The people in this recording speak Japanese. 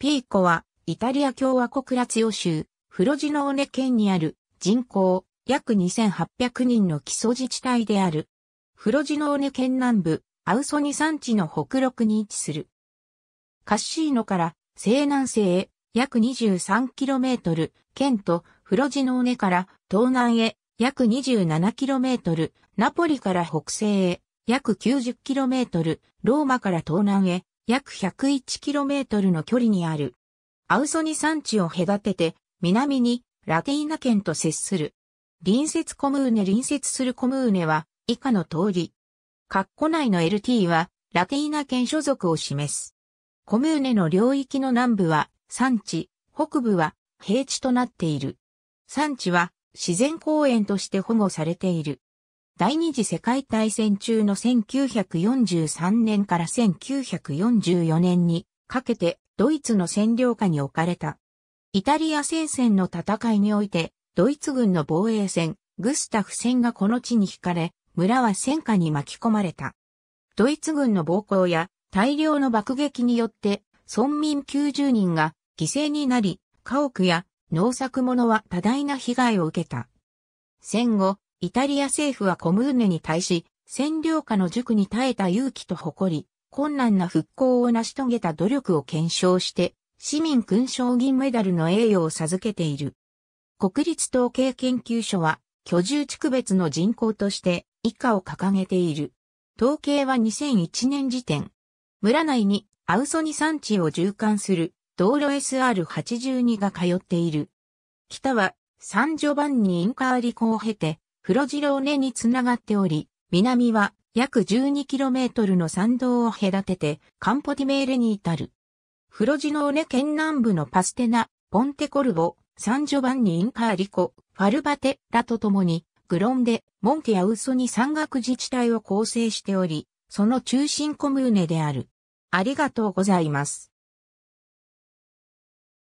ピーコは、イタリア共和国ラツヨ州、フロジノーネ県にある人口約2800人の基礎自治体である。フロジノーネ県南部、アウソニ山地の北陸に位置する。カッシーノから西南西へ約 23km、県とフロジノーネから東南へ約 27km、ナポリから北西へ約 90km、ローマから東南へ約 101km の距離にある。アウソニ山地を隔てて、南にラティーナ県と接する。隣接コムーネ隣接するコムーネは以下の通り。括弧内の LT はラティーナ県所属を示す。コムーネの領域の南部は山地、北部は平地となっている。山地は自然公園として保護されている。第二次世界大戦中の1943年から1944年にかけてドイツの占領下に置かれた。イタリア戦線の戦いにおいて、ドイツ軍の防衛戦、グスタフ戦がこの地に引かれ、村は戦火に巻き込まれた。ドイツ軍の暴行や大量の爆撃によって村民90人が犠牲になり、家屋や農作物は多大な被害を受けた。戦後、イタリア政府はコムーネに対し、占領下の塾に耐えた勇気と誇り、困難な復興を成し遂げた努力を検証して、市民勲章銀メダルの栄誉を授けている。国立統計研究所は、居住地区別の人口として以下を掲げている。統計は2001年時点。村内にアウソニ山地を循環する道路 SR82 が通っている。北はサンジョバンニインカーリコを経て黒白尾根につながっており、南は約 12km の山道を隔てて、カンポティメーレに至る。フロジノーネ県南部のパステナ、ポンテコルボ、サンジョバンニ・インカーリコ、ファルバテラと共に、グロンデ、モンケやウソに山岳自治体を構成しており、その中心コムーネである。ありがとうございます。